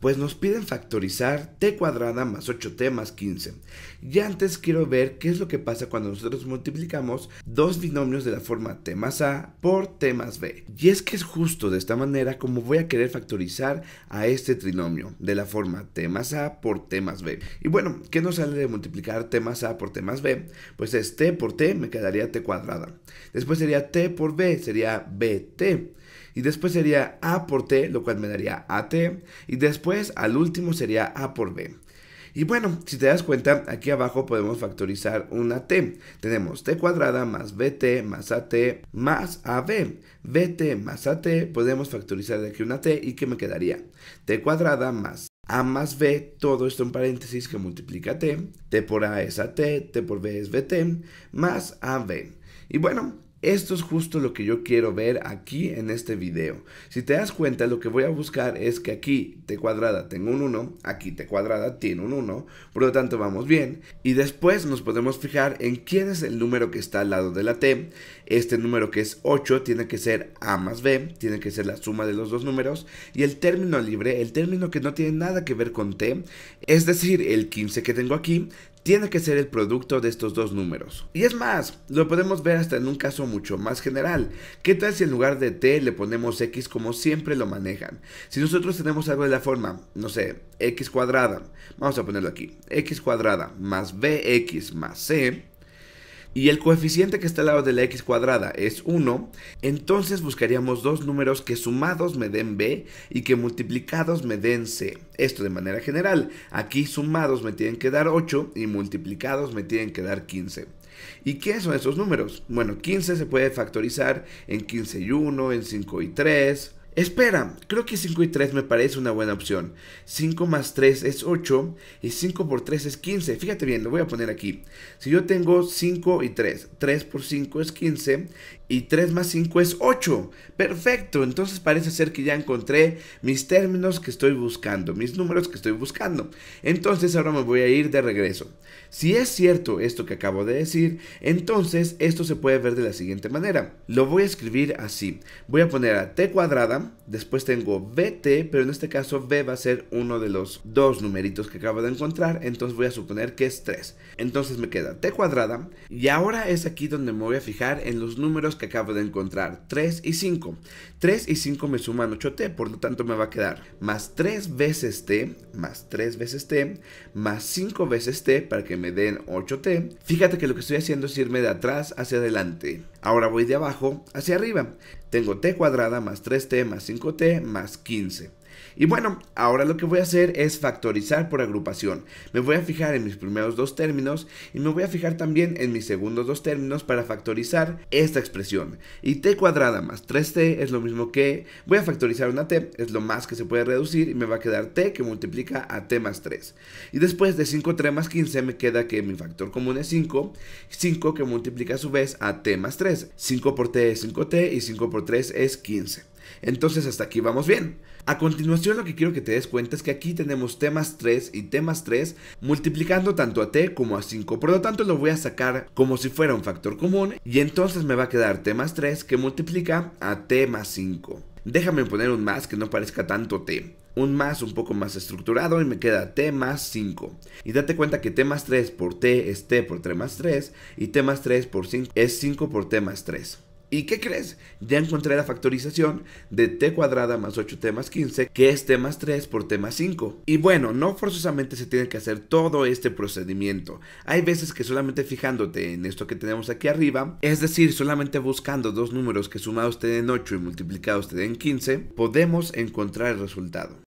pues nos piden factorizar t cuadrada más 8t más 15. Y antes quiero ver qué es lo que pasa cuando nosotros multiplicamos dos binomios de la forma t más a por t más b. Y es que es justo de esta manera como voy a querer factorizar a este trinomio de la forma t más a por t más b. Y bueno, ¿qué nos sale de multiplicar t más a por t más b? Pues es t por t me quedaría t cuadrada. Después sería t por b, sería bt y después sería A por T, lo cual me daría AT, y después al último sería A por B. Y bueno, si te das cuenta, aquí abajo podemos factorizar una t. Tenemos t cuadrada más bt más at más ab. bt más at podemos factorizar de aquí una t y que me quedaría t cuadrada más a más b, todo esto en paréntesis que multiplica t, t por a es at, t por b es bt, más ab. Y bueno, esto es justo lo que yo quiero ver aquí en este video. Si te das cuenta, lo que voy a buscar es que aquí T cuadrada tengo un 1, aquí T cuadrada tiene un 1, por lo tanto vamos bien. Y después nos podemos fijar en quién es el número que está al lado de la T. Este número que es 8 tiene que ser A más B, tiene que ser la suma de los dos números. Y el término libre, el término que no tiene nada que ver con T, es decir, el 15 que tengo aquí, tiene que ser el producto de estos dos números. Y es más, lo podemos ver hasta en un caso mucho más general. ¿Qué tal si en lugar de t le ponemos x como siempre lo manejan? Si nosotros tenemos algo de la forma, no sé, x cuadrada, vamos a ponerlo aquí, x cuadrada más bx más c, y el coeficiente que está al lado de la x cuadrada es 1, entonces buscaríamos dos números que sumados me den b y que multiplicados me den c. Esto de manera general, aquí sumados me tienen que dar 8 y multiplicados me tienen que dar 15. ¿Y qué son esos números? Bueno, 15 se puede factorizar en 15 y 1, en 5 y 3, Espera, creo que 5 y 3 me parece una buena opción. 5 más 3 es 8 y 5 por 3 es 15. Fíjate bien, lo voy a poner aquí. Si yo tengo 5 y 3, 3 por 5 es 15 y 3 más 5 es 8. Perfecto, entonces parece ser que ya encontré mis términos que estoy buscando, mis números que estoy buscando. Entonces ahora me voy a ir de regreso. Si es cierto esto que acabo de decir, entonces esto se puede ver de la siguiente manera. Lo voy a escribir así. Voy a poner a t cuadrada después tengo BT, pero en este caso B va a ser uno de los dos numeritos que acabo de encontrar, entonces voy a suponer que es 3. Entonces me queda T cuadrada, y ahora es aquí donde me voy a fijar en los números que acabo de encontrar, 3 y 5. 3 y 5 me suman 8T, por lo tanto me va a quedar más 3 veces T, más 3 veces T, más 5 veces T para que me den 8T. Fíjate que lo que estoy haciendo es irme de atrás hacia adelante. Ahora voy de abajo hacia arriba. Tengo t cuadrada más 3t más 5t más 15. Y bueno, ahora lo que voy a hacer es factorizar por agrupación. Me voy a fijar en mis primeros dos términos y me voy a fijar también en mis segundos dos términos para factorizar esta expresión. Y t cuadrada más 3t es lo mismo que, voy a factorizar una t, es lo más que se puede reducir y me va a quedar t que multiplica a t más 3. Y después de 5 3 más 15 me queda que mi factor común es 5, 5 que multiplica a su vez a t más 3. 5 por t es 5t y 5 por 3 es 15. Entonces hasta aquí vamos bien. A continuación lo que quiero que te des cuenta es que aquí tenemos más 3 y más 3 multiplicando tanto a t como a 5. Por lo tanto lo voy a sacar como si fuera un factor común y entonces me va a quedar t más 3 que multiplica a t más 5. Déjame poner un más que no parezca tanto t un más un poco más estructurado y me queda t más 5. Y date cuenta que t más 3 por t es t por t más 3 y t más 3 por 5 es 5 por t más 3. ¿Y qué crees? Ya encontré la factorización de t cuadrada más 8t más 15, que es t más 3 por t más 5. Y bueno, no forzosamente se tiene que hacer todo este procedimiento. Hay veces que solamente fijándote en esto que tenemos aquí arriba, es decir, solamente buscando dos números que sumados te den 8 y multiplicados te den 15, podemos encontrar el resultado.